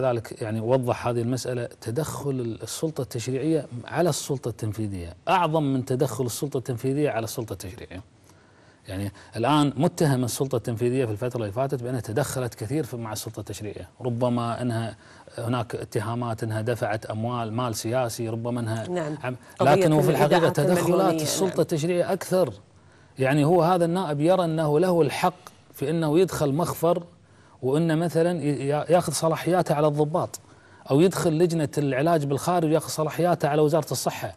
كذلك يعني وضح هذه المسألة تدخل السلطة التشريعية على السلطة التنفيذية أعظم من تدخل السلطة التنفيذية على السلطة التشريعية يعني الآن متهم السلطة التنفيذية في الفترة اللي فاتت بأنها تدخلت كثير مع السلطة التشريعية ربما أنها هناك اتهامات أنها دفعت أموال مال سياسي ربما أنها نعم. لكن هو في الحقيقة تدخلات نعم. السلطة التشريعية أكثر يعني هو هذا النائب يرى أنه له الحق في أنه يدخل مخفر وانه مثلا ياخذ صلاحياته على الضباط او يدخل لجنه العلاج بالخارج وياخذ صلاحياته على وزاره الصحه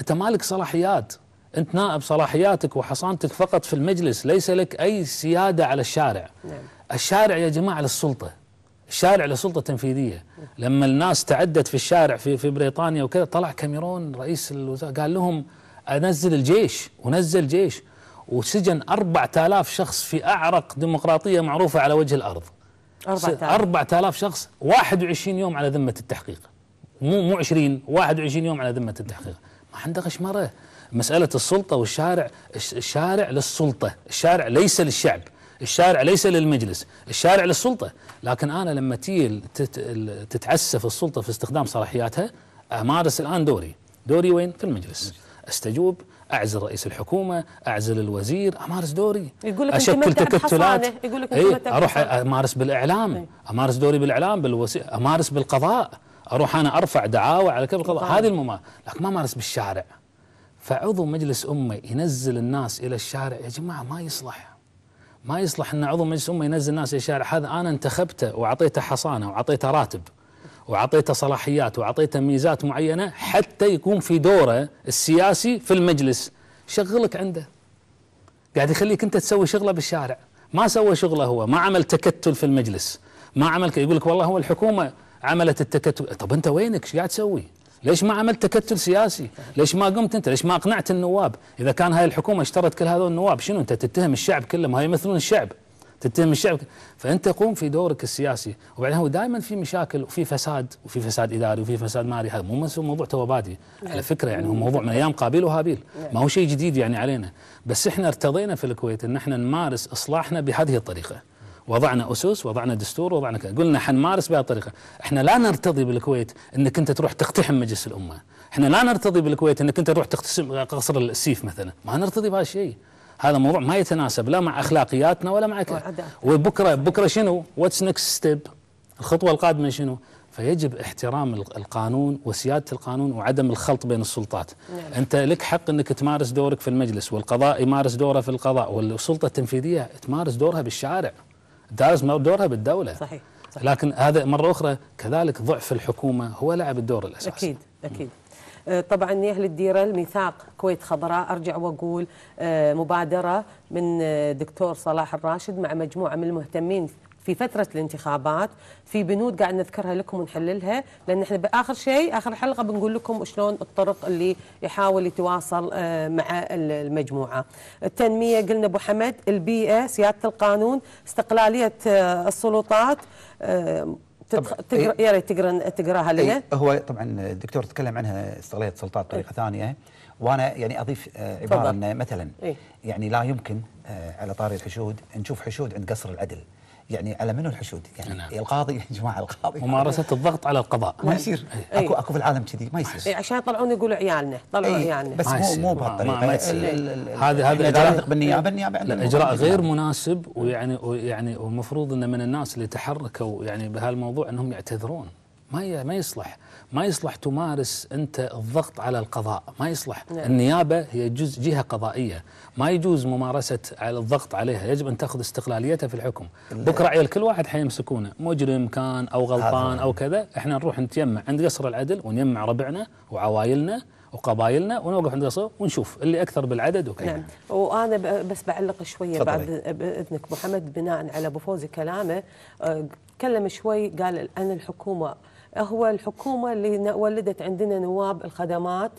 انت مالك صلاحيات انت نائب صلاحياتك وحصانتك فقط في المجلس ليس لك اي سياده على الشارع نعم. الشارع يا جماعه للسلطه الشارع للسلطه التنفيذيه تنفيذيه لما الناس تعدت في الشارع في في بريطانيا وكذا طلع كاميرون رئيس الوزراء قال لهم انزل الجيش ونزل جيش وسجن 4000 شخص في اعرق ديمقراطيه معروفه على وجه الارض 4000 شخص 21 يوم على ذمه التحقيق مو مو 20 21 يوم على ذمه التحقيق ما عندك مره مساله السلطه والشارع الشارع للسلطه الشارع ليس للشعب الشارع ليس للمجلس الشارع للسلطه لكن انا لما تي تتعسف السلطه في استخدام صلاحياتها امارس الان دوري دوري وين في المجلس استجوب اعزل رئيس الحكومه اعزل الوزير امارس دوري يقول لك اشكل تكتلات يقول لك إيه اروح امارس بالاعلام أي. امارس دوري بالاعلام بالوسي... امارس بالقضاء اروح انا ارفع دعاوى على كيف القضاء هذه الممارسه لكن ما امارس بالشارع فعضو مجلس امه ينزل الناس الى الشارع يا جماعه ما يصلح ما يصلح ان عضو مجلس امه ينزل الناس الى الشارع هذا انا انتخبته واعطيته حصانه واعطيته راتب وعطيته صلاحيات وعطيته ميزات معينه حتى يكون في دوره السياسي في المجلس شغلك عنده قاعد يخليك انت تسوي شغله بالشارع ما سوى شغله هو ما عمل تكتل في المجلس ما عمل يقول لك والله هو الحكومه عملت التكتل طب انت وينك ايش قاعد تسوي ليش ما عملت تكتل سياسي ليش ما قمت انت ليش ما اقنعت النواب اذا كان هاي الحكومه اشترت كل هذول النواب شنو انت تتهم الشعب كله ما يمثلون الشعب تتهم الشعب فانت قوم في دورك السياسي وبعدين هو دائما في مشاكل وفي فساد وفي فساد اداري وفي فساد مالي هذا مو موضوع تو بادي نعم. على فكره يعني هو موضوع من ايام قابيل وهابيل نعم. ما هو شيء جديد يعني علينا بس احنا ارتضينا في الكويت ان احنا نمارس اصلاحنا بهذه الطريقه وضعنا اسس وضعنا دستور وضعنا كذا قلنا حنمارس بهذه الطريقه احنا لا نرتضي بالكويت انك انت تروح تقتحم مجلس الامه احنا لا نرتضي بالكويت انك انت تروح تقتسم قصر السيف مثلا ما نرتضي بهذا الشيء هذا موضوع ما يتناسب لا مع اخلاقياتنا ولا مع وبكره بكره شنو؟ واتس نكست ستيب؟ الخطوه القادمه شنو؟ فيجب احترام القانون وسياده القانون وعدم الخلط بين السلطات. نعم. انت لك حق انك تمارس دورك في المجلس والقضاء يمارس دوره في القضاء والسلطه التنفيذيه تمارس دورها بالشارع. تمارس دورها بالدوله. صحيح. صحيح. لكن هذا مره اخرى كذلك ضعف الحكومه هو لعب الدور الاساسي. اكيد اكيد. آه، طبعا يا اهل الديره الميثاق كويت خضراء ارجع واقول آه، مبادره من آه، دكتور صلاح الراشد مع مجموعه من المهتمين في فترة الانتخابات في بنود قاعد نذكرها لكم ونحللها لأن احنا بآخر شيء آخر حلقة بنقول لكم شلون الطرق اللي يحاول يتواصل مع المجموعة التنمية قلنا أبو حمد البيئة سيادة القانون استقلالية السلطات تقرا إيه؟ يا ريت تقرا تقراها لنا إيه، هو طبعا الدكتور تكلم عنها استغلال السلطات إيه. بطريقه ثانيه وانا يعني اضيف آه، عباره مثلا يعني لا يمكن آه، على طاري الحشود نشوف حشود عند قصر العدل يعني على منو الحشود يعني نعم. القاضي يا جماعه القاضي ممارسه الضغط على القضاء ما يصير أي. اكو إيه. اكو في العالم كذي ما يصير أي عشان يطلعون يقولوا عيالنا طلعوا إيه، عيالنا بس مو مو بهالطريقه هذا هذا اجراء بالنيابه النيابه عندنا اجراء غير مناسب ويعني يعني والمفروض ان من الناس اللي تحركوا يعني بهالموضوع انهم يعتذرون ما ما يصلح ما يصلح تمارس انت الضغط على القضاء ما يصلح نعم. النيابه هي جزء جهه قضائيه ما يجوز ممارسه على الضغط عليها يجب ان تاخذ استقلاليتها في الحكم نعم. بكره عيال كل واحد حيمسكونه مجرم كان او غلطان نعم. او كذا احنا نروح نتيمع عند قصر العدل ونجمع ربعنا وعوايلنا وقبائلنا ونوقف عند قصر ونشوف اللي اكثر بالعدد وكذا نعم وانا بس بعلق شويه بعد باذنك محمد بناء على ابو فوزي كلامه أه تكلم شوي قال انا الحكومه هو الحكومه اللي ولدت عندنا نواب الخدمات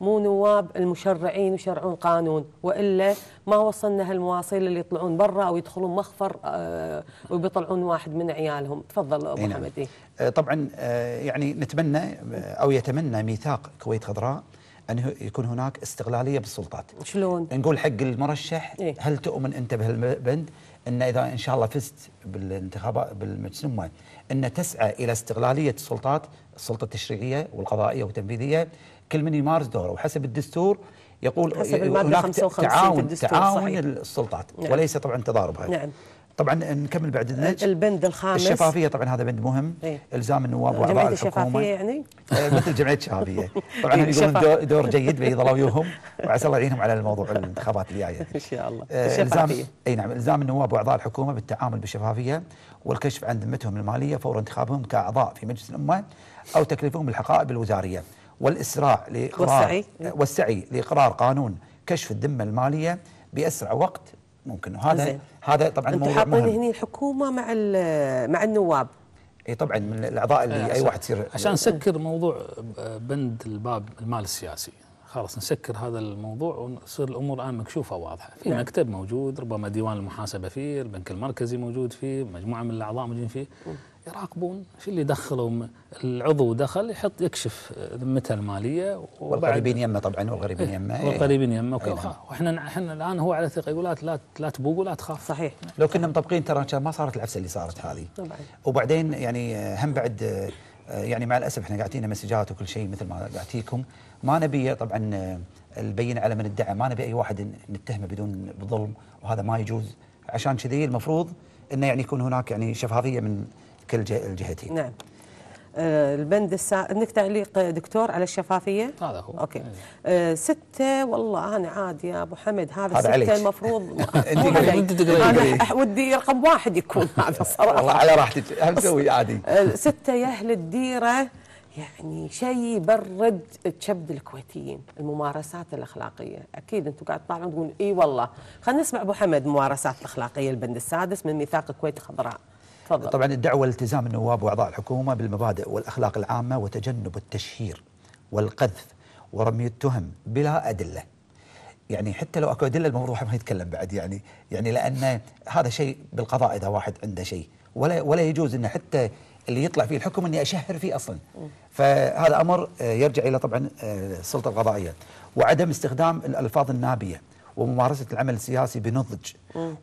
مو نواب المشرعين يشرعون قانون والا ما وصلنا هالمواصيل اللي يطلعون برا او يدخلون مخفر آه، ويطلعون واحد من عيالهم تفضل ابو نعم. حمدي آه، طبعا آه، يعني نتمنى او يتمنى ميثاق كويت خضراء أن يكون هناك استغلالية بالسلطات شلون؟ نقول حق المرشح إيه. هل تؤمن أنت بهالبند ان اذا ان شاء الله فزت بالانتخابات بالمجلس ان تسعى الى استغلاليه السلطات السلطه التشريعيه والقضائيه والتنفيذيه كل من يمارس دوره وحسب الدستور يقول حسب الماده 55 تعاون تعاون السلطات نعم. وليس طبعا تضاربها نعم طبعا نكمل بعد اذنك البند الخامس الشفافيه طبعا هذا بند مهم إيه؟ الزام النواب واعضاء الحكومه الشفافيه يعني إيه، مثل جمعيه الشفافيه طبعا هم يقولون دور جيد بيض الله وجوههم وعسى الله يعينهم على الموضوع الانتخابات الجايه ان شاء الله آه الزام اي نعم الزام النواب واعضاء الحكومه بالتعامل بالشفافيه والكشف عن ذمتهم الماليه فور انتخابهم كاعضاء في مجلس الامه او تكليفهم بالحقائب الوزاريه والاسراع لاقرار والسعي والسعي لاقرار قانون كشف الذمه الماليه باسرع وقت ممكن وهذا هذا طبعا انتم حاطين هني الحكومه مع مع النواب اي طبعا من الاعضاء اللي إيه، اي واحد يصير عشان نسكر موضوع بند الباب المال السياسي خلاص نسكر هذا الموضوع وتصير الامور الان مكشوفه واضحه، في نعم. مكتب موجود، ربما ديوان المحاسبه فيه، البنك المركزي موجود فيه، مجموعه من الاعضاء موجودين فيه، يراقبون شو اللي دخلوا العضو دخل يحط يكشف ذمته الماليه والقريبين يمه طبعا والقريبين إيه، يمه إيه والقريبين يمه إيه واحنا احنا الان هو على ثقه يقول لا لا تبوق ولا تخاف صحيح لو كنا مطبقين ترى ما صارت العفسه اللي صارت هذه طبعا وبعدين يعني هم بعد آه، يعني مع الاسف احنا قاعدين مسجات وكل شيء مثل ما تجيكم ما نبي طبعا آه، البين على من ادعى ما نبي اي واحد نتهمه بدون بظلم وهذا ما يجوز عشان كذي المفروض انه يعني يكون هناك يعني شفافيه من كل الجهتين نعم آه، البند السا... عندك تعليق دكتور على الشفافيه؟ هذا هو اوكي إيه. آه سته والله انا عادي يا ابو حمد هذا سته عليك. المفروض انا ودي رقم واحد يكون هذا صراحه والله على راحتك هم تسوي عادي آه، سته يا اهل الديره يعني شيء يبرد تشبد الكويتيين الممارسات الاخلاقيه اكيد انتم قاعد تطالعون تقول اي والله خلينا نسمع ابو حمد ممارسات الاخلاقيه البند السادس من ميثاق الكويت الخضراء فضل. طبعا الدعوة التزام النواب وأعضاء الحكومة بالمبادئ والأخلاق العامة وتجنب التشهير والقذف ورمي التهم بلا أدلة يعني حتى لو اكو ادله الموضوع ما يتكلم بعد يعني يعني لان هذا شيء بالقضاء اذا واحد عنده شيء ولا ولا يجوز انه حتى اللي يطلع فيه الحكم اني اشهر فيه اصلا فهذا امر آه، يرجع الى طبعا آه، السلطه القضائيه وعدم استخدام الالفاظ النابيه وممارسه العمل السياسي بنضج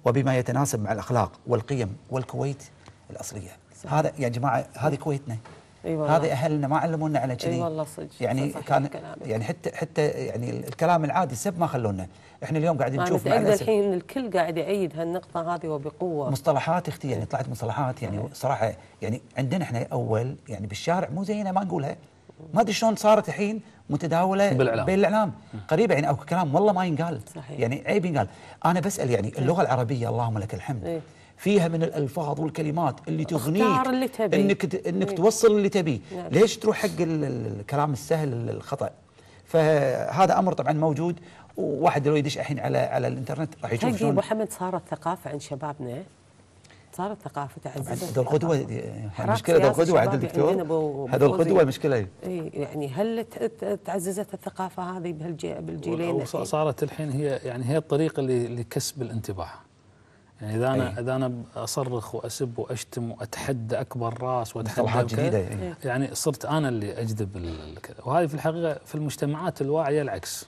وبما يتناسب مع الاخلاق والقيم والكويت الاصليه صح. هذا يا جماعه هذه كويتنا اي والله هذه اهلنا ما علمونا على كذي اي والله صدق يعني صح كان يعني حتى حتى يعني الكلام العادي السب ما خلونا احنا اليوم قاعدين نشوف مع الحين الكل قاعد يعيد هالنقطه هذه وبقوه مصطلحات اختي يعني طلعت مصطلحات يعني صراحه يعني عندنا احنا اول يعني بالشارع مو زينا ما نقولها ما ادري شلون صارت الحين متداوله بالإعلام. بالاعلام قريبه يعني اكو كلام والله ما ينقال صحيح. يعني عيب ينقال انا بسال يعني اللغه العربيه اللهم لك الحمد إيه؟ فيها من الالفاظ والكلمات اللي تغنيك اللي تبي. انك انك إيه. توصل اللي تبيه نعم. ليش تروح حق الكلام السهل الخطا فهذا امر طبعا موجود وواحد لو يدش الحين على على الانترنت راح يشوف شلون محمد صارت ثقافه عند شبابنا صارت ثقافه تعزز هذول قدوه المشكله هذول قدوه عند يعني الدكتور هذول قدوه المشكله اي يعني هل تعززت الثقافه هذه بهالجيلين صارت الحين هي يعني هي الطريقه اللي لكسب الانتباه يعني اذا انا اذا انا اصرخ واسب واشتم واتحدى اكبر راس واتحدى جديده يعني. يعني صرت انا اللي اجذب وهذه في الحقيقه في المجتمعات الواعيه العكس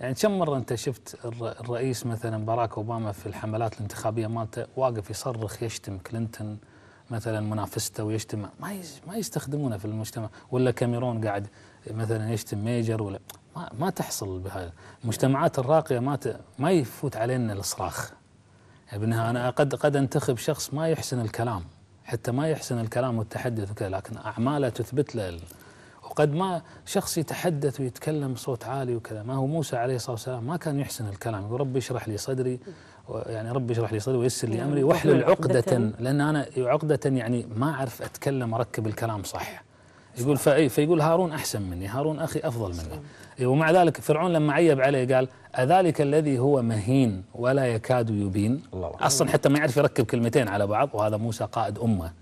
يعني كم مره انت شفت الرئيس مثلا باراك اوباما في الحملات الانتخابيه مالته واقف يصرخ يشتم كلينتون مثلا منافسته ويشتم ما ما يستخدمونه في المجتمع ولا كاميرون قاعد مثلا يشتم ميجر ولا ما, ما تحصل بهذا المجتمعات الراقيه ما ما يفوت علينا الصراخ ابنها انا قد قد انتخب شخص ما يحسن الكلام حتى ما يحسن الكلام والتحدث وكذا لكن اعماله تثبت له وقد ما شخص يتحدث ويتكلم بصوت عالي وكذا ما هو موسى عليه الصلاه والسلام ما كان يحسن الكلام يقول ربي اشرح لي صدري يعني ربي اشرح لي صدري ويسر لي يعني امري واحلل عقده لان انا عقده يعني ما اعرف اتكلم اركب الكلام صح يقول فأي إيه، فيقول هارون أحسن مني هارون أخي أفضل مني إيه، ومع ذلك فرعون لما عيب عليه قال أذلك الذي هو مهين ولا يكاد يبين الله أصلا حتى ما يعرف يركب كلمتين على بعض وهذا موسى قائد أمة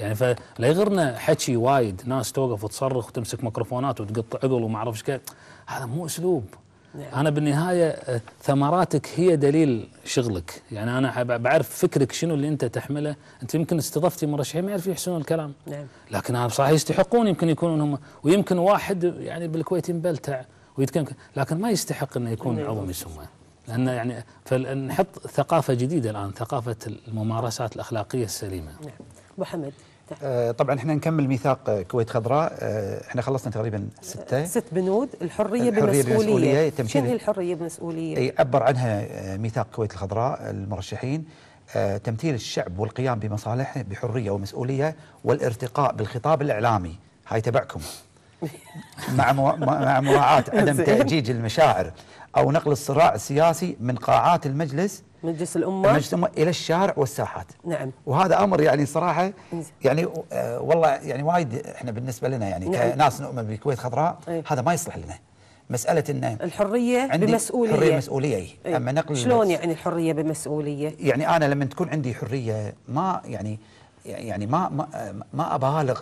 يعني فلا يغرنا حكي وايد ناس توقف وتصرخ وتمسك ميكروفونات وتقطع عقل وما اعرف ايش هذا مو اسلوب نعم. أنا بالنهاية آه، ثمراتك هي دليل شغلك يعني أنا بعرف فكرك شنو اللي أنت تحمله أنت يمكن استضفتي مرشحين ما يعرف يحسنون الكلام نعم. لكن أنا بصراحة يستحقون يمكن يكونون هم ويمكن واحد يعني بالكويت ينبلتع ويتكلم لكن ما يستحق أنه يكون عضو نعم. مسمى لأن يعني فنحط ثقافة جديدة الآن ثقافة الممارسات الأخلاقية السليمة نعم. محمد آه، طبعا احنا نكمل ميثاق كويت خضراء آه، احنا خلصنا تقريبا سته آه، ست بنود الحريه, الحرية بالمسؤوليه شنو هي الحريه بالمسؤوليه؟ عبر عنها ميثاق كويت الخضراء المرشحين تمثيل الشعب والقيام بمصالحه بحريه ومسؤوليه والارتقاء بالخطاب الاعلامي هاي تبعكم مع مع مراعاة عدم تأجيج المشاعر أو نقل الصراع السياسي من قاعات المجلس مجلس الأمة مجلس الأمة إلى الشارع والساحات نعم وهذا أمر يعني صراحة يعني آه، والله يعني وايد إحنا بالنسبة لنا يعني نعم. كناس نؤمن بالكويت خضراء ايه؟ هذا ما يصلح لنا مسألة أن الحرية بمسؤولية الحرية مسؤولية ايه؟ أما نقل شلون يعني الحرية بمسؤولية؟ يعني أنا لما تكون عندي حرية ما يعني يعني ما ما, ما أبالغ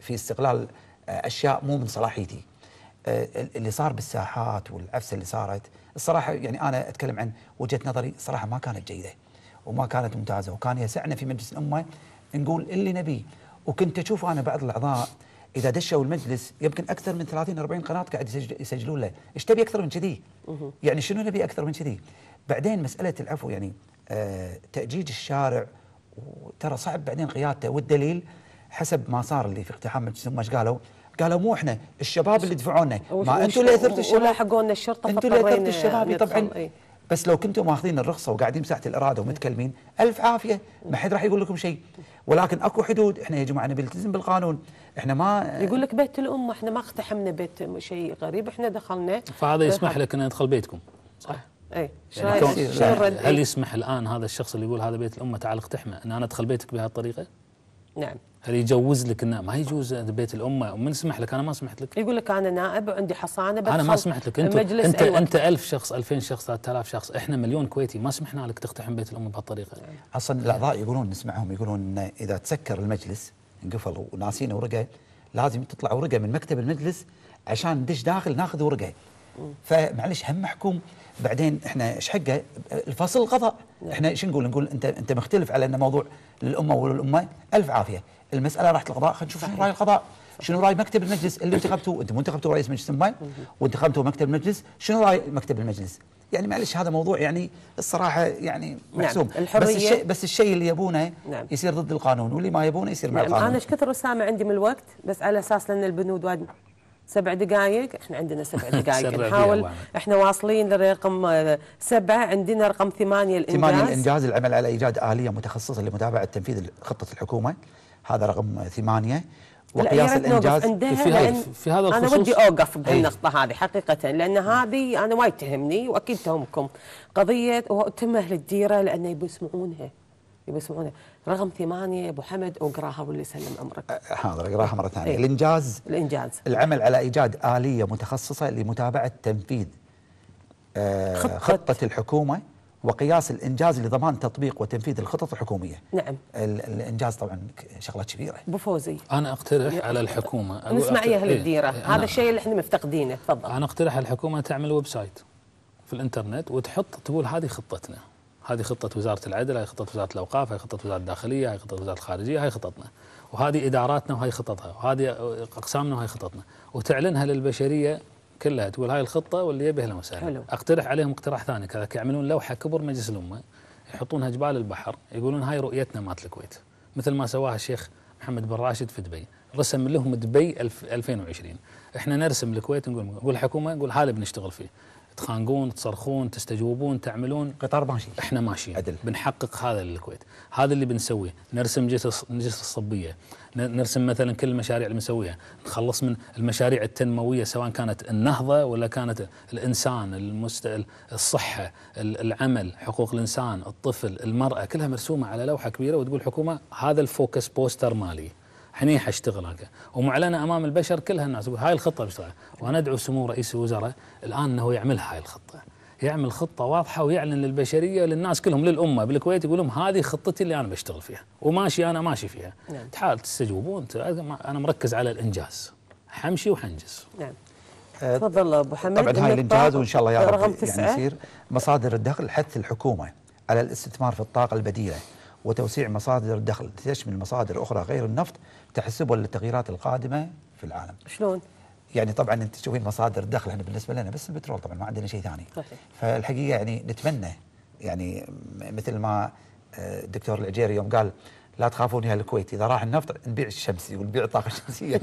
في استقلال اشياء مو من صلاحيتي آه، اللي صار بالساحات والعفسه اللي صارت الصراحه يعني انا اتكلم عن وجهه نظري صراحه ما كانت جيده وما كانت ممتازه وكان يسعنا في مجلس الامه نقول اللي نبيه وكنت اشوف انا بعض الاعضاء اذا دشوا المجلس يمكن اكثر من 30 40 قناه قاعد يسجلون له، ايش تبي اكثر من كذي؟ يعني شنو نبي اكثر من كذي؟ بعدين مساله العفو يعني آه تاجيج الشارع وترى صعب بعدين قيادته والدليل حسب ما صار اللي في اقتحام مجلس ايش قالوا قالوا مو احنا الشباب اللي دفعونا ما انتم اللي اثرتوا الشباب ولاحقونا الشرطه انتم اللي اثرتوا الشباب يعني طبعا إيه. بس لو كنتم ماخذين الرخصه وقاعدين بساعه الاراده ومتكلمين الف عافيه ما حد راح يقول لكم شيء ولكن اكو حدود احنا يا جماعه نبي نلتزم بالقانون احنا ما يقول لك بيت الام احنا ما اقتحمنا بيت شيء غريب احنا دخلنا فهذا يسمح لك ان ندخل بيتكم صح؟ اي يعني هل يسمح الان هذا الشخص اللي يقول هذا بيت الامه تعال اقتحمه ان انا ادخل بيتك بهالطريقه؟ نعم هل يجوز لك النائب ما يجوز بيت الامه ومن سمح لك انا ما سمحت لك يقول لك انا نائب وعندي حصانه بس انا ما سمحت لك انت انت أيوة. انت 1000 شخص 2000 شخص 3000 شخص احنا مليون كويتي ما سمحنا لك تقتحم بيت الامه بهالطريقه اصلا الاعضاء يقولون نسمعهم يقولون إن اذا تسكر المجلس انقفل وناسينا ورقه لازم تطلع ورقه من مكتب المجلس عشان ندش داخل ناخذ ورقه فمعلش هم محكوم بعدين احنا ايش حقه الفصل القضاء نعم. احنا ايش نقول نقول انت انت مختلف على ان موضوع للامه وللامه الف عافيه المساله راحت القضاء خلينا نشوف راي القضاء شنو راي مكتب المجلس اللي انتخبته انتم انتخبتوا رئيس مجلس الماي وانتخبتوا مكتب المجلس شنو راي مكتب المجلس يعني معلش هذا موضوع يعني الصراحه يعني محسوم نعم. الحرية بس الشيء بس الشيء اللي يبونه نعم. يصير ضد القانون واللي ما يبونه يصير مع نعم. القانون انا ايش كثر سامع عندي من الوقت بس على اساس لان البنود سبع دقائق احنا عندنا سبع دقائق نحاول احنا واصلين لرقم آه، سبعة عندنا رقم ثمانية الإنجاز ثمانية الإنجاز العمل على إيجاد آلية متخصصة لمتابعة تنفيذ خطة الحكومة هذا رقم ثمانية وقياس الانجاز في هذا في هذا الخصوص انا ودي اوقف بالنقطه إيه. هذه حقيقه لان إيه. هذه انا وايد تهمني واكيد تهمكم قضيه وتمه اهل الديره لانه يبون يسمعونها يبي يسمعونه رقم ثمانية أبو حمد اقراها واللي يسلم عمرك أه، أه، حاضر أقراها إيه. مرة ثانية إيه؟ الإنجاز الإنجاز العمل على إيجاد آلية متخصصة لمتابعة تنفيذ آه خطة, خطة الحكومة وقياس الانجاز لضمان تطبيق وتنفيذ الخطط الحكوميه. نعم. الانجاز طبعا شغله كبيره. ابو فوزي انا اقترح على الحكومه نسمع يا اهل الديره، إيه؟ هذا الشيء اللي احنا مفتقدينه، تفضل. انا اقترح على الحكومه تعمل ويب سايت في الانترنت وتحط تقول هذه خطتنا. هذه خطة وزارة العدل هذه خطة وزارة الأوقاف هذه خطة وزارة الداخلية هذه خطة وزارة الخارجية هذه خططنا وهذه إداراتنا وهي خططها وهذه أقسامنا وهي خططنا وتعلنها للبشرية كلها تقول هاي الخطة واللي يبيها لهم وسهلا أقترح عليهم اقتراح ثاني كذا يعملون لوحة كبر مجلس الأمة يحطونها جبال البحر يقولون هاي رؤيتنا مالت الكويت مثل ما سواها الشيخ محمد بن راشد في دبي رسم لهم دبي 2020 احنا نرسم الكويت نقول نقول الحكومه نقول هذا بنشتغل فيه تخانقون تصرخون تستجوبون تعملون قطار ماشي احنا ماشيين عدل بنحقق هذا للكويت هذا اللي بنسويه نرسم جسر الصبيه نرسم مثلا كل المشاريع اللي بنسويها نخلص من المشاريع التنمويه سواء كانت النهضه ولا كانت الانسان المست... الصحه العمل حقوق الانسان الطفل المراه كلها مرسومه على لوحه كبيره وتقول الحكومه هذا الفوكس بوستر مالي حاشتغل هكا ومعلنه امام البشر كلها الناس يقول هاي الخطه بشتغل وانا ادعو سمو رئيس الوزراء الان انه يعملها هاي الخطه يعمل خطه واضحه ويعلن للبشريه للناس كلهم للامه بالكويت يقول لهم هذه خطتي اللي انا بشتغل فيها وماشي انا ماشي فيها نعم. تحاول تستجوبون انا مركز على الانجاز حمشي وحنجز نعم أه، تفضل ابو حمد طبعا هاي الانجاز وان شاء الله يا رب يعني يصير مصادر الدخل حث الحكومه على الاستثمار في الطاقه البديله وتوسيع مصادر الدخل تشمل مصادر اخرى غير النفط تحسبوا للتغييرات القادمه في العالم. شلون؟ يعني طبعا انت تشوفين مصادر دخل احنا بالنسبه لنا بس البترول طبعا ما عندنا شيء ثاني. صحيح. فالحقيقه يعني نتمنى يعني مثل ما آه، الدكتور العجيري يوم قال لا تخافون يا الكويت اذا راح النفط نبيع الشمسي ونبيع الطاقه الشمسيه